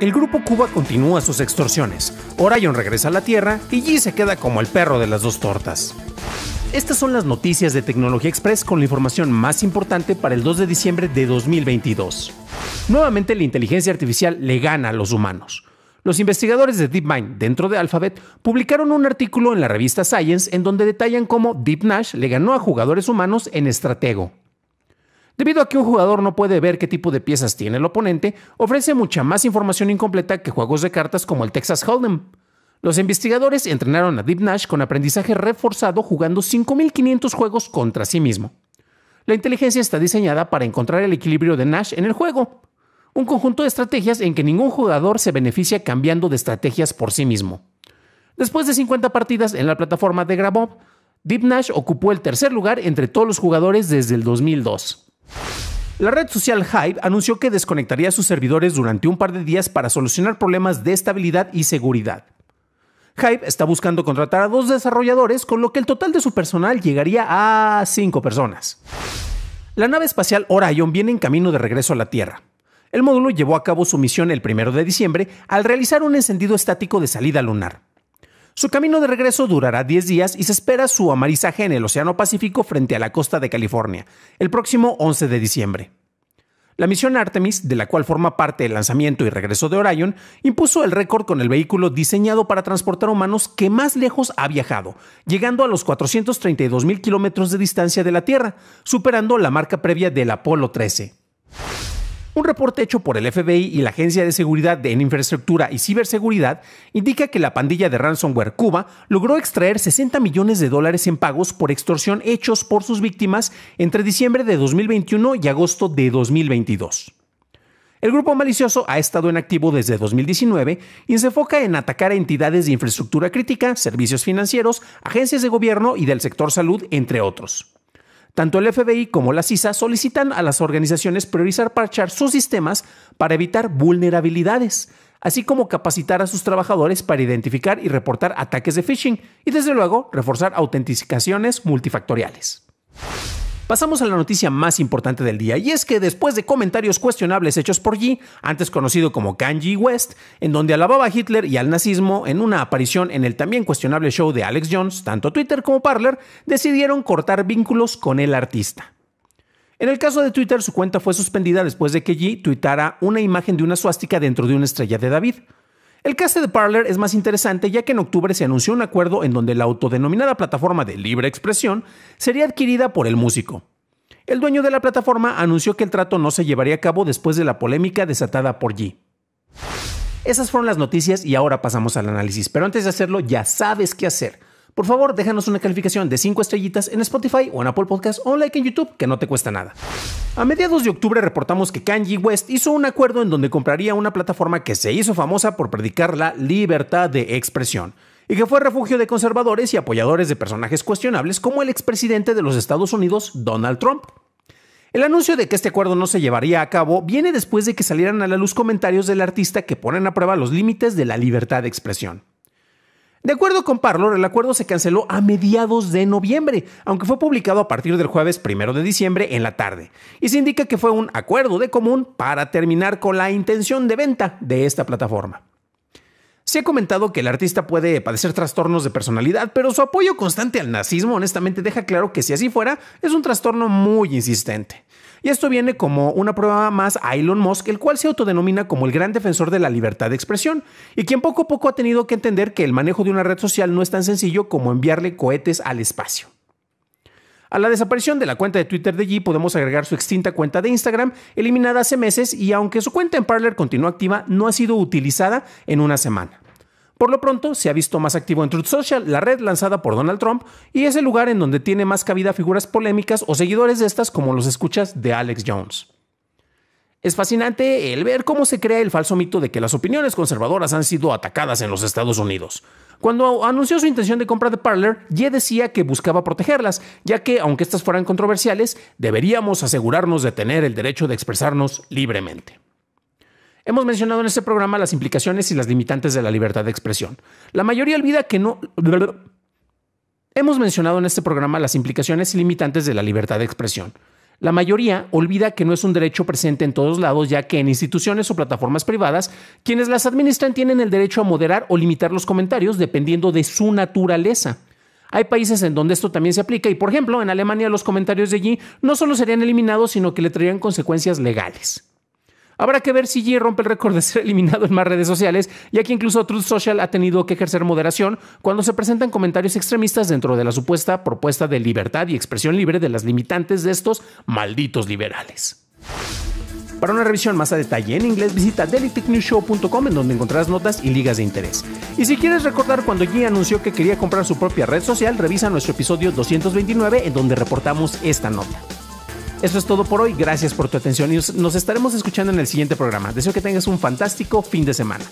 El grupo Cuba continúa sus extorsiones. Orion regresa a la Tierra y G se queda como el perro de las dos tortas. Estas son las noticias de Tecnología Express con la información más importante para el 2 de diciembre de 2022. Nuevamente la inteligencia artificial le gana a los humanos. Los investigadores de DeepMind dentro de Alphabet publicaron un artículo en la revista Science en donde detallan cómo DeepNash le ganó a jugadores humanos en estratego. Debido a que un jugador no puede ver qué tipo de piezas tiene el oponente, ofrece mucha más información incompleta que juegos de cartas como el Texas Hold'em. Los investigadores entrenaron a Deep Nash con aprendizaje reforzado jugando 5.500 juegos contra sí mismo. La inteligencia está diseñada para encontrar el equilibrio de Nash en el juego, un conjunto de estrategias en que ningún jugador se beneficia cambiando de estrategias por sí mismo. Después de 50 partidas en la plataforma de Grabov, Deep Nash ocupó el tercer lugar entre todos los jugadores desde el 2002. La red social Hype anunció que desconectaría sus servidores durante un par de días para solucionar problemas de estabilidad y seguridad. Hype está buscando contratar a dos desarrolladores, con lo que el total de su personal llegaría a cinco personas. La nave espacial Orion viene en camino de regreso a la Tierra. El módulo llevó a cabo su misión el 1 de diciembre al realizar un encendido estático de salida lunar. Su camino de regreso durará 10 días y se espera su amarizaje en el Océano Pacífico frente a la costa de California, el próximo 11 de diciembre. La misión Artemis, de la cual forma parte el lanzamiento y regreso de Orion, impuso el récord con el vehículo diseñado para transportar humanos que más lejos ha viajado, llegando a los 432 mil kilómetros de distancia de la Tierra, superando la marca previa del Apolo 13. Un reporte hecho por el FBI y la Agencia de Seguridad en Infraestructura y Ciberseguridad indica que la pandilla de ransomware Cuba logró extraer 60 millones de dólares en pagos por extorsión hechos por sus víctimas entre diciembre de 2021 y agosto de 2022. El grupo malicioso ha estado en activo desde 2019 y se enfoca en atacar a entidades de infraestructura crítica, servicios financieros, agencias de gobierno y del sector salud, entre otros. Tanto el FBI como la CISA solicitan a las organizaciones priorizar parchar sus sistemas para evitar vulnerabilidades, así como capacitar a sus trabajadores para identificar y reportar ataques de phishing y desde luego reforzar autenticaciones multifactoriales. Pasamos a la noticia más importante del día, y es que después de comentarios cuestionables hechos por G, antes conocido como Kanji West, en donde alababa a Hitler y al nazismo en una aparición en el también cuestionable show de Alex Jones, tanto Twitter como Parler decidieron cortar vínculos con el artista. En el caso de Twitter, su cuenta fue suspendida después de que G tuitara una imagen de una suástica dentro de una estrella de David. El caso de Parler es más interesante ya que en octubre se anunció un acuerdo en donde la autodenominada plataforma de libre expresión sería adquirida por el músico. El dueño de la plataforma anunció que el trato no se llevaría a cabo después de la polémica desatada por G. Esas fueron las noticias y ahora pasamos al análisis, pero antes de hacerlo ya sabes qué hacer por favor, déjanos una calificación de 5 estrellitas en Spotify o en Apple Podcast o un like en YouTube que no te cuesta nada. A mediados de octubre reportamos que Kanye West hizo un acuerdo en donde compraría una plataforma que se hizo famosa por predicar la libertad de expresión y que fue refugio de conservadores y apoyadores de personajes cuestionables como el expresidente de los Estados Unidos, Donald Trump. El anuncio de que este acuerdo no se llevaría a cabo viene después de que salieran a la luz comentarios del artista que ponen a prueba los límites de la libertad de expresión. De acuerdo con Parlor, el acuerdo se canceló a mediados de noviembre, aunque fue publicado a partir del jueves primero de diciembre en la tarde, y se indica que fue un acuerdo de común para terminar con la intención de venta de esta plataforma. Se ha comentado que el artista puede padecer trastornos de personalidad, pero su apoyo constante al nazismo honestamente deja claro que si así fuera, es un trastorno muy insistente. Y esto viene como una prueba más a Elon Musk, el cual se autodenomina como el gran defensor de la libertad de expresión, y quien poco a poco ha tenido que entender que el manejo de una red social no es tan sencillo como enviarle cohetes al espacio. A la desaparición de la cuenta de Twitter de G podemos agregar su extinta cuenta de Instagram, eliminada hace meses y aunque su cuenta en Parler continúa activa, no ha sido utilizada en una semana. Por lo pronto, se ha visto más activo en Truth Social, la red lanzada por Donald Trump, y es el lugar en donde tiene más cabida figuras polémicas o seguidores de estas como los escuchas de Alex Jones. Es fascinante el ver cómo se crea el falso mito de que las opiniones conservadoras han sido atacadas en los Estados Unidos. Cuando anunció su intención de compra de Parler, Ye decía que buscaba protegerlas, ya que, aunque estas fueran controversiales, deberíamos asegurarnos de tener el derecho de expresarnos libremente. Hemos mencionado en este programa las implicaciones y las limitantes de la libertad de expresión. La mayoría olvida que no... Hemos mencionado en este programa las implicaciones y limitantes de la libertad de expresión. La mayoría olvida que no es un derecho presente en todos lados, ya que en instituciones o plataformas privadas, quienes las administran tienen el derecho a moderar o limitar los comentarios dependiendo de su naturaleza. Hay países en donde esto también se aplica y, por ejemplo, en Alemania los comentarios de allí no solo serían eliminados, sino que le traerían consecuencias legales. Habrá que ver si G rompe el récord de ser eliminado en más redes sociales, ya que incluso Truth Social ha tenido que ejercer moderación cuando se presentan comentarios extremistas dentro de la supuesta propuesta de libertad y expresión libre de las limitantes de estos malditos liberales. Para una revisión más a detalle en inglés, visita DailyTechNewsShow.com en donde encontrarás notas y ligas de interés. Y si quieres recordar cuando G anunció que quería comprar su propia red social, revisa nuestro episodio 229 en donde reportamos esta nota. Eso es todo por hoy. Gracias por tu atención y nos estaremos escuchando en el siguiente programa. Deseo que tengas un fantástico fin de semana.